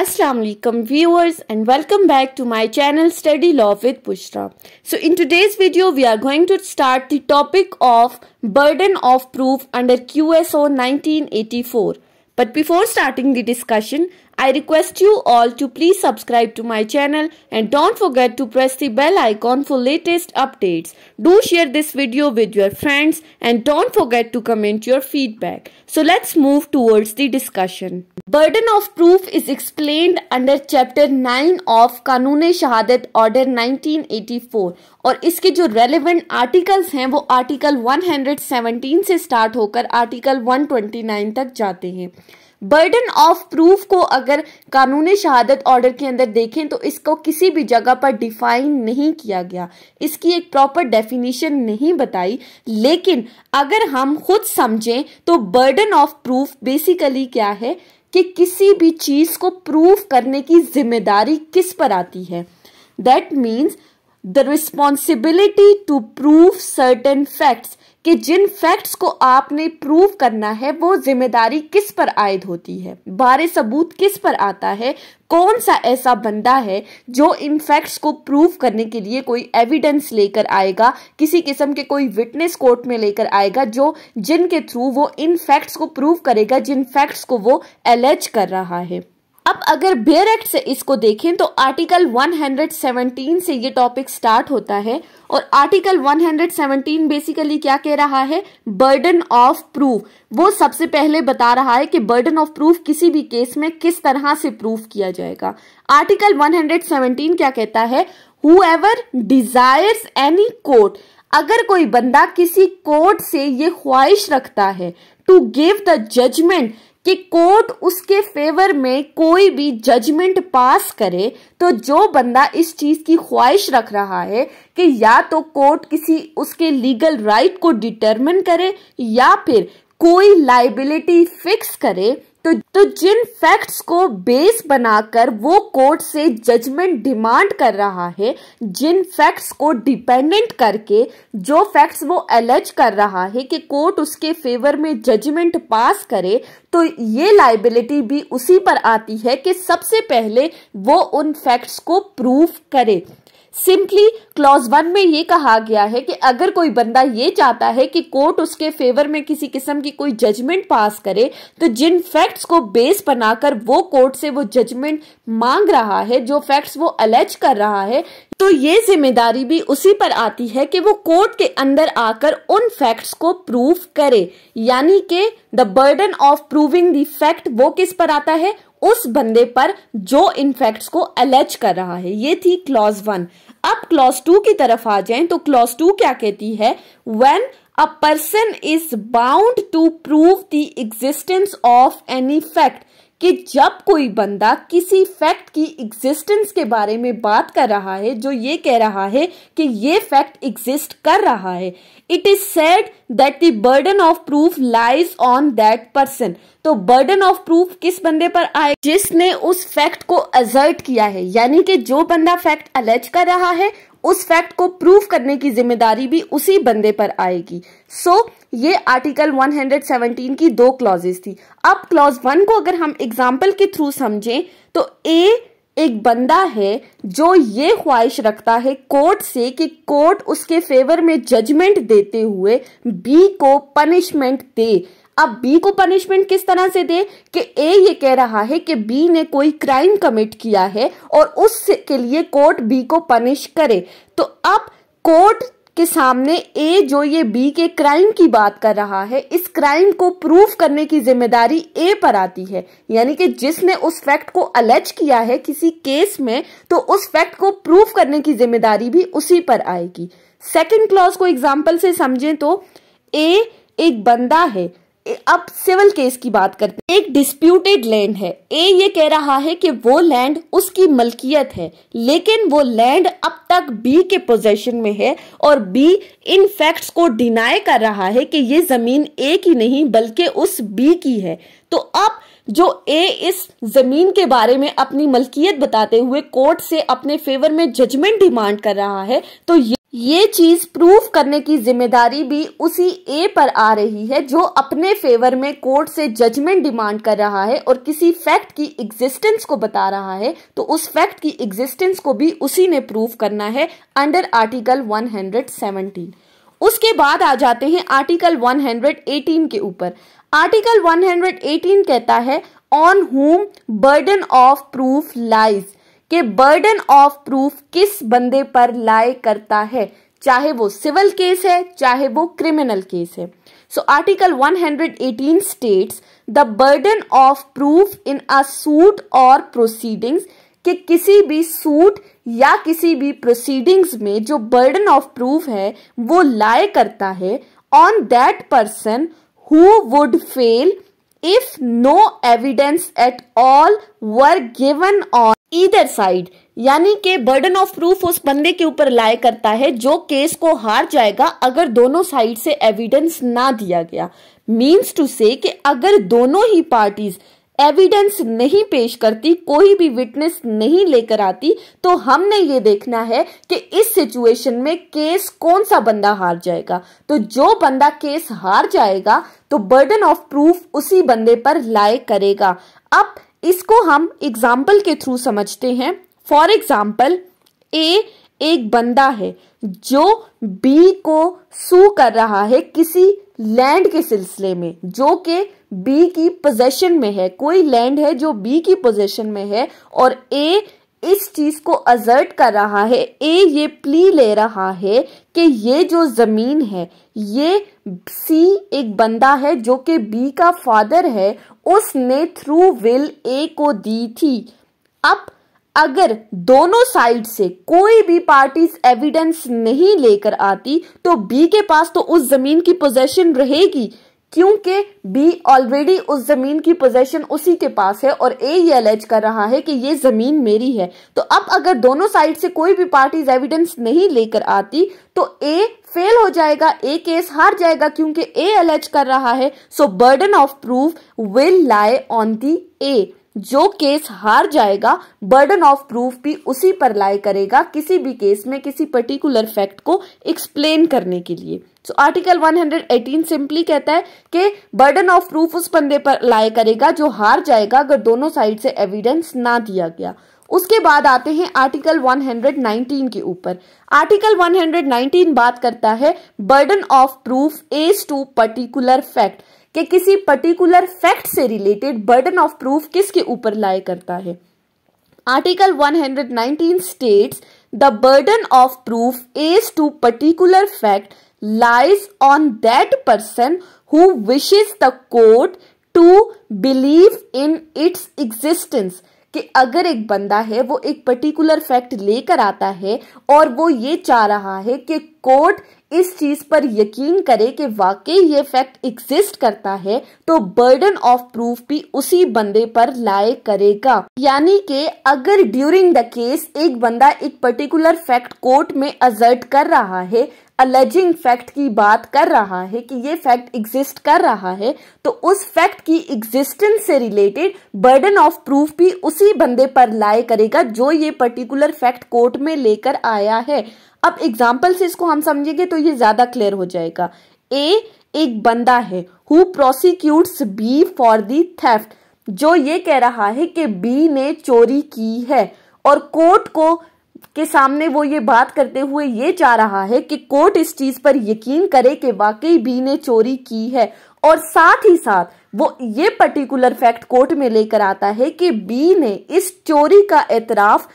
Assalamu alaikum viewers and welcome back to my channel Study Law with Pushra. So in today's video we are going to start the topic of burden of proof under QSO 1984. But before starting the discussion I request you all to please subscribe to my channel and don't forget to press the bell icon for latest updates. Do share this video with your friends and don't forget to comment your feedback. So let's move towards the discussion. Burden of proof is explained under chapter 9 of Kanoon e Shahadat Order 1984 और इसके जो relevant articles हैं वो article 117 से start होकर article 129 तक जाते हैं बर्डन ऑफ प्रूफ को अगर कानूनी शहादत ऑर्डर के अंदर देखें तो इसको किसी भी जगह पर डिफाइन नहीं किया गया इसकी एक प्रॉपर डेफिनेशन नहीं बताई लेकिन अगर हम खुद समझें तो बर्डन ऑफ प्रूफ बेसिकली क्या है कि किसी भी चीज़ को प्रूफ करने की जिम्मेदारी किस पर आती है that means the responsibility to proof certain facts कि जिन फैक्ट्स को आपने प्रूव करना है वो जिम्मेदारी किस पर आयद होती है बारे सबूत किस पर आता है कौन सा ऐसा बंदा है जो इन फैक्ट्स को प्रूव करने के लिए कोई एविडेंस लेकर आएगा किसी किस्म के कोई विटनेस कोर्ट में लेकर आएगा जो जिनके थ्रू वो इन फैक्ट्स को प्रूव करेगा जिन फैक्ट्स को वो एलेज कर रहा है अब अगर बेयर एक्ट से इसको देखें तो आर्टिकल 117 से ये टॉपिक स्टार्ट होता है और आर्टिकल 117 बेसिकली क्या कह रहा है बर्डन ऑफ प्रूफ वो सबसे पहले बता रहा है कि बर्डन ऑफ प्रूफ किसी भी केस में किस तरह से प्रूफ किया जाएगा आर्टिकल 117 क्या कहता है whoever desires any court अगर कोई बंदा किसी कोर्ट से ये ख्वाहिश रखता है टू गिव द जजमेंट कि कोर्ट उसके फेवर में कोई भी जजमेंट पास करे तो जो बंदा इस चीज़ की ख्वाहिश रख रहा है कि या तो कोर्ट किसी उसके लीगल राइट को डिटरमिन करे या फिर कोई लाइबिलिटी फिक्स करे तो तो जिन फैक्ट्स को बेस बनाकर वो कोर्ट से जजमेंट डिमांड कर रहा है जिन फैक्ट्स को डिपेंडेंट करके जो फैक्ट्स वो एलर्ज कर रहा है कि कोर्ट उसके फेवर में जजमेंट पास करे तो ये लाइबिलिटी भी उसी पर आती है कि सबसे पहले वो उन फैक्ट्स को प्रूफ करे सिंपली क्लॉज वन में ये कहा गया है कि अगर कोई बंदा ये चाहता है कि कोर्ट उसके फेवर में किसी किस्म की कोई जजमेंट पास करे तो जिन फैक्ट्स को बेस बनाकर वो कोर्ट से वो जजमेंट मांग रहा है जो फैक्ट्स वो अलेज कर रहा है तो ये जिम्मेदारी भी उसी पर आती है कि वो कोर्ट के अंदर आकर उन फैक्ट्स को प्रूव करे यानी कि the burden of proving the fact वो किस पर आता है उस बंदे पर जो इन फैक्ट्स को अलेज कर रहा है ये थी क्लॉज वन अब क्लॉज टू की तरफ आ जाए तो क्लॉज टू क्या कहती है when a person is bound to prove the existence of any fact कि जब कोई बंदा किसी फैक्ट की एग्जिस्टेंस के बारे में बात कर रहा है जो ये कह रहा है कि ये फैक्ट एग्जिस्ट कर रहा है it is said that the burden of proof lies on that person तो बर्डन ऑफ प्रूफ किस बंदे पर आए जिसने उस फैक्ट को अजर्ट किया है यानी कि जो बंदा फैक्ट अलर्ज कर रहा है उस फैक्ट को प्रूव करने की जिम्मेदारी भी उसी बंदे पर आएगी सो so, ये आर्टिकल 117 की दो क्लॉजेस थी अब क्लॉज वन को अगर हम एग्जाम्पल के थ्रू समझें तो ए एक बंदा है जो ये ख्वाहिश रखता है कोर्ट से कि कोर्ट उसके फेवर में जजमेंट देते हुए बी को पनिशमेंट दे अब बी को पनिशमेंट किस तरह से दे कि ए ये कह रहा है कि बी ने कोई क्राइम कमिट किया है और उसके लिए कोर्ट बी को पनिश करे तो अब कोर्ट के सामने ए जो ये बी के क्राइम की बात कर रहा है इस क्राइम को प्रूफ करने की जिम्मेदारी ए पर आती है यानी कि जिसने उस फैक्ट को अलेज किया है किसी केस में तो उस फैक्ट को प्रूफ करने की जिम्मेदारी भी उसी पर आएगी सेकंड क्लॉज को एग्जाम्पल से समझें तो ए एक बंदा है अब सिविल केस की बात करते हैं एक डिस्प्यूटेड लैंड है ए ये कह रहा है कि वो लैंड उसकी मलकियत है लेकिन वो लैंड अब तक बी के पोजेशन में है और बी इन फैक्ट्स को डिनाई कर रहा है कि ये जमीन ए की नहीं बल्कि उस बी की है तो अब जो ए इस जमीन के बारे में अपनी मलकियत बताते हुए कोर्ट से अपने फेवर में जजमेंट डिमांड कर रहा है तो ये ये चीज प्रूव करने की जिम्मेदारी भी उसी ए पर आ रही है जो अपने फेवर में कोर्ट से जजमेंट डिमांड कर रहा है और किसी फैक्ट की एग्जिस्टेंस को बता रहा है तो उस फैक्ट की एग्जिस्टेंस को भी उसी ने प्रूव करना है अंडर आर्टिकल 117 उसके बाद आ जाते हैं आर्टिकल 118 के ऊपर आर्टिकल 118 कहता है on whom burden of proof lies कि बर्डन ऑफ प्रूफ किस बंदे पर लाए करता है चाहे वो सिविल केस है चाहे वो क्रिमिनल केस है so article 118 states the burden of proof in a suit और प्रोसीडिंग्स कि किसी भी सूट या किसी भी प्रोसीडिंग्स में जो बर्डन ऑफ प्रूफ है वो लाए करता है on that person who would fail if no evidence at all were given on either side यानी के बर्डन ऑफ प्रूफ उस बंदे के ऊपर लाए करता है जो केस को हार जाएगा अगर दोनों साइड से एविडेंस ना दिया गया मींस टू से कि अगर दोनों ही पार्टीज एविडेंस नहीं पेश करती कोई भी विटनेस नहीं लेकर आती तो हमने ये देखना है कि इस सिचुएशन में केस कौन सा बंदा हार जाएगा तो जो बंदा केस हार जाएगा तो बर्डन ऑफ प्रूफ उसी बंदे पर लाए करेगा अब इसको हम एग्जाम्पल के थ्रू समझते हैं फॉर एग्जाम्पल ए एक बंदा है जो बी को सू कर रहा है किसी लैंड के सिलसिले में जो कि बी की पोजेशन में है कोई लैंड है जो बी की पोजेशन में है और ए इस चीज को अजर्ट कर रहा है ए ये प्ली ले रहा है कि ये जो जमीन है ये सी एक बंदा है जो कि बी का फादर है उसने थ्रू विल ए को दी थी अब अगर दोनों साइड से कोई भी पार्टीज एविडेंस नहीं लेकर आती तो बी के पास तो उस जमीन की पोजेशन रहेगी क्योंकि बी ऑलरेडी उस जमीन की पोजेशन उसी के पास है और ए ये एलेज कर रहा है कि ये जमीन मेरी है तो अब अगर दोनों साइड से कोई भी पार्टीज एविडेंस नहीं लेकर आती तो ए फेल हो जाएगा ए केस हार जाएगा क्योंकि ए एलेज कर रहा है so burden of proof will lie on the A जो केस हार जाएगा बर्डन ऑफ प्रूफ भी उसी पर लाई करेगा किसी भी केस में किसी पर्टिकुलर फैक्ट को एक्सप्लेन करने के लिए सो आर्टिकल 118 सिंपली कहता है कि बर्डन ऑफ प्रूफ उस बंदे पर लाई करेगा जो हार जाएगा अगर दोनों साइड से एविडेंस ना दिया गया उसके बाद आते हैं आर्टिकल 119 के ऊपर आर्टिकल 119 बात करता है burden of proof as to particular fact कि किसी पर्टिकुलर फैक्ट से रिलेटेड बर्डन ऑफ प्रूफ किसके ऊपर लाए करता है article 119 states the burden of proof as to particular fact lies on that person who wishes the court to believe in its existence कि अगर एक बंदा है वो एक पर्टिकुलर फैक्ट लेकर आता है और वो ये चाह रहा है कि कोर्ट इस चीज पर यकीन करे कि वाकई ये फैक्ट एग्जिस्ट करता है तो बर्डन ऑफ प्रूफ भी उसी बंदे पर लाए करेगा यानी कि अगर ड्यूरिंग द केस एक बंदा एक पर्टिकुलर फैक्ट कोर्ट में अजर्ट कर रहा है अलजिंग फैक्ट की बात कर रहा है कि ये फैक्ट एग्जिस्ट कर रहा है तो उस फैक्ट की एग्जिस्टेंस से रिलेटेड बर्डन ऑफ प्रूफ भी उसी बंदे पर लाए करेगा जो ये पर्टिकुलर फैक्ट कोर्ट में लेकर आया है अब एग्जाम्पल से इसको हम समझेंगे तो ये ज्यादा क्लियर हो जाएगा ए एक बंदा है who prosecutes B for the theft जो ये कह रहा है कि बी ने चोरी की है और कोर्ट को के सामने वो ये बात करते हुए ये चाह रहा है कि कोर्ट इस चीज पर यकीन करे कि वाकई बी ने चोरी की है और साथ ही साथ वो ये पर्टिकुलर फैक्ट कोर्ट में लेकर आता है कि बी ने इस चोरी का एतराफ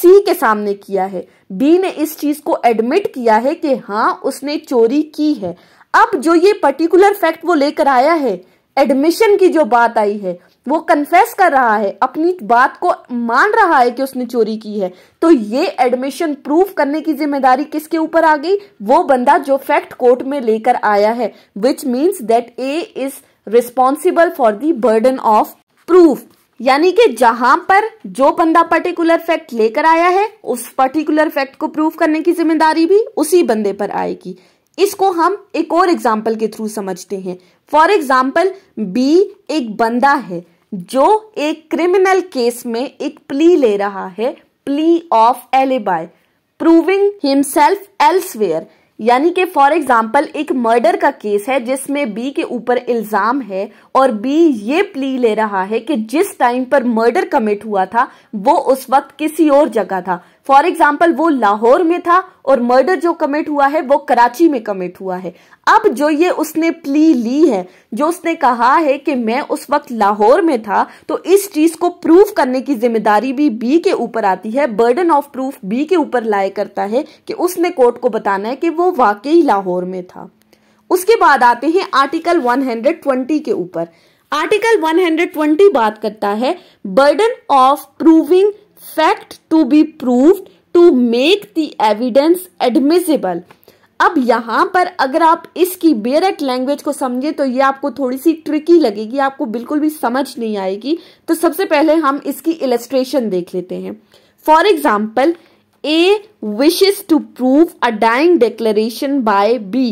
सी के सामने किया है बी ने इस चीज को एडमिट किया है कि हाँ उसने चोरी की है अब जो ये पर्टिकुलर फैक्ट वो लेकर आया है एडमिशन की जो बात आई है वो कन्फेस कर रहा है अपनी बात को मान रहा है कि उसने चोरी की है तो ये एडमिशन प्रूफ करने की जिम्मेदारी किसके ऊपर आ गई वो बंदा जो फैक्ट कोर्ट में लेकर आया है which means that A is responsible for the burden of proof यानी कि जहां पर जो बंदा पर्टिकुलर फैक्ट लेकर आया है उस पर्टिकुलर फैक्ट को प्रूव करने की जिम्मेदारी भी उसी बंदे पर आएगी इसको हम एक और एग्जाम्पल के थ्रू समझते हैं फॉर एग्जाम्पल बी एक बंदा है जो एक क्रिमिनल केस में एक प्ली ले रहा है plea of alibi proving himself elsewhere यानी कि फॉर एग्जाम्पल एक मर्डर का केस है जिसमें बी के ऊपर इल्जाम है और बी ये प्ली ले रहा है कि जिस टाइम पर मर्डर कमिट हुआ था वो उस वक्त किसी और जगह था फॉर एग्जाम्पल वो लाहौर में था और मर्डर जो कमिट हुआ है वो कराची में कमिट हुआ है अब जो ये उसने प्ली ली है जो उसने कहा है कि मैं उस वक्त लाहौर में था तो इस चीज को प्रूफ करने की जिम्मेदारी भी बी के ऊपर आती है बर्डन ऑफ प्रूफ बी के ऊपर लाया करता है कि उसने कोर्ट को बताना है कि वो वाकई लाहौर में था उसके बाद आते हैं आर्टिकल 120 के ऊपर आर्टिकल 120 बात करता है burden of proving fact to be prove to make the evidence admissible अब यहां पर अगर आप इसकी बेरक लैंग्वेज को समझे तो ये आपको थोड़ी सी ट्रिकी लगेगी आपको बिल्कुल भी समझ नहीं आएगी तो सबसे पहले हम इसकी इलस्ट्रेशन देख लेते हैं for example A wishes to prove a dying declaration by B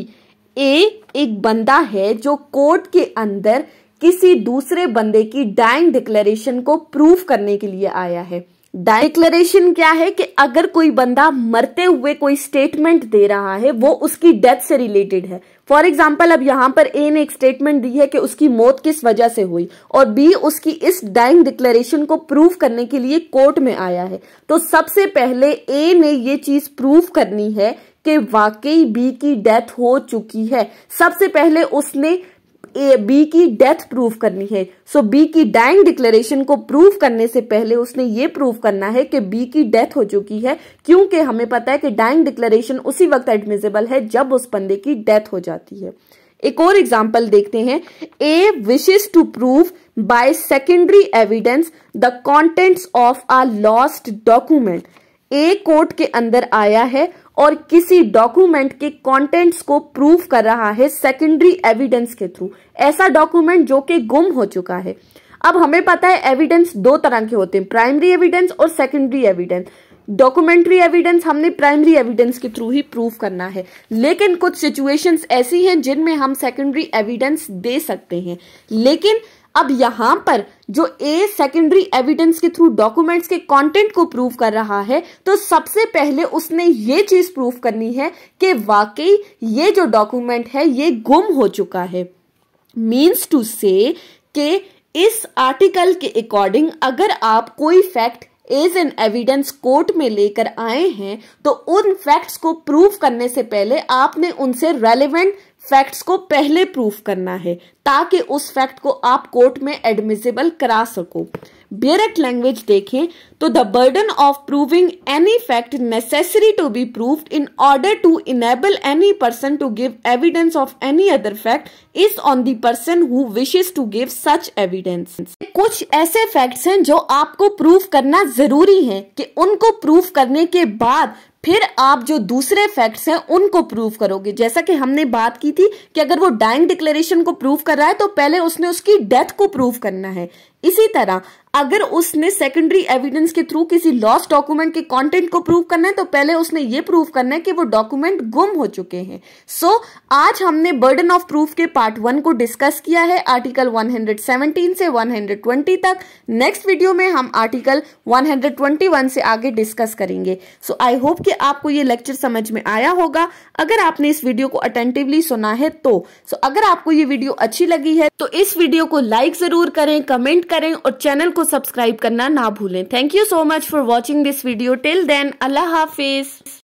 A एक बंदा है जो कोर्ट के अंदर किसी दूसरे बंदे की डाइंग डिक्लेरेशन को प्रूव करने के लिए आया है डिक्लेरेशन क्या है कि अगर कोई बंदा मरते हुए कोई स्टेटमेंट दे रहा है वो उसकी डेथ से रिलेटेड है फॉर एग्जाम्पल अब यहां पर ए ने एक स्टेटमेंट दी है कि उसकी मौत किस वजह से हुई और बी उसकी इस डाइंग डिक्लेरेशन को प्रूव करने के लिए कोर्ट में आया है तो सबसे पहले ए ने ये चीज प्रूव करनी है कि वाकई बी की डेथ हो चुकी है सबसे पहले उसने ए बी की डेथ प्रूफ करनी है सो so, बी की डाइंग डिक्लेरेशन को प्रूफ करने से पहले उसने ये प्रूफ करना है कि बी की डेथ हो चुकी है क्योंकि हमें पता है कि डाइंग डिक्लेरेशन उसी वक्त एडमिजेबल है जब उस बंदे की डेथ हो जाती है एक और एग्जाम्पल देखते हैं A wishes to prove by secondary evidence the contents of a lost document A court के अंदर आया है और किसी डॉक्यूमेंट के कंटेंट्स को प्रूफ कर रहा है सेकेंडरी एविडेंस के थ्रू ऐसा डॉक्यूमेंट जो कि गुम हो चुका है अब हमें पता है एविडेंस दो तरह के होते हैं प्राइमरी एविडेंस और सेकेंडरी एविडेंस डॉक्यूमेंट्री एविडेंस हमने प्राइमरी एविडेंस के थ्रू ही प्रूफ करना है लेकिन कुछ सिचुएशंस ऐसी हैं जिनमें हम सेकेंडरी एविडेंस दे सकते हैं लेकिन अब यहां पर जो ए सेकेंडरी एविडेंस के थ्रू डॉक्यूमेंट्स के कंटेंट को प्रूव कर रहा है तो सबसे पहले उसने ये चीज प्रूव करनी है कि वाकई ये जो डॉक्यूमेंट है ये गुम हो चुका है मीन्स टू से कि इस आर्टिकल के अकॉर्डिंग अगर आप कोई fact as an evidence court में लेकर आए हैं तो उन फैक्ट्स को प्रूव करने से पहले आपने उनसे रेलेवेंट फैक्ट्स को पहले प्रूफ करना है ताकि उस फैक्ट को आप कोर्ट में एडमिसिबल करा सको बियरेक्ट लैंग्वेज देखें तो the burden of proving any fact necessary to be proof in order to enable any person to give evidence of any other fact is on the person who wishes to give such evidence कुछ ऐसे facts हैं जो आपको proof करना जरूरी है कि उनको प्रूफ करने के बाद फिर आप जो दूसरे फैक्ट्स हैं उनको प्रूव करोगे जैसा कि हमने बात की थी कि अगर वो डाइंग डिक्लेरेशन को प्रूव कर रहा है तो पहले उसने उसकी डेथ को प्रूव करना है इसी तरह अगर उसने सेकेंडरी एविडेंस के थ्रू किसी लॉस्ट डॉक्यूमेंट के कंटेंट को प्रूव करना है तो पहले उसने ये प्रूव करना है कि वो डॉक्यूमेंट गुम हो चुके हैं सो so, आज हमने बर्डन ऑफ प्रूफ के पार्ट वन को डिस्कस किया है आर्टिकल 117 से 120 तक नेक्स्ट वीडियो में हम आर्टिकल 121 से आगे डिस्कस करेंगे सो आई होप कि आपको ये लेक्चर समझ में आया होगा अगर आपने इस वीडियो को अटेंटिवली सुना है तो सो so, अगर आपको ये वीडियो अच्छी लगी है तो इस वीडियो को लाइक जरूर करें कमेंट करें करें और चैनल को सब्सक्राइब करना ना भूलें thank you so much for watching this video till then Allah Hafiz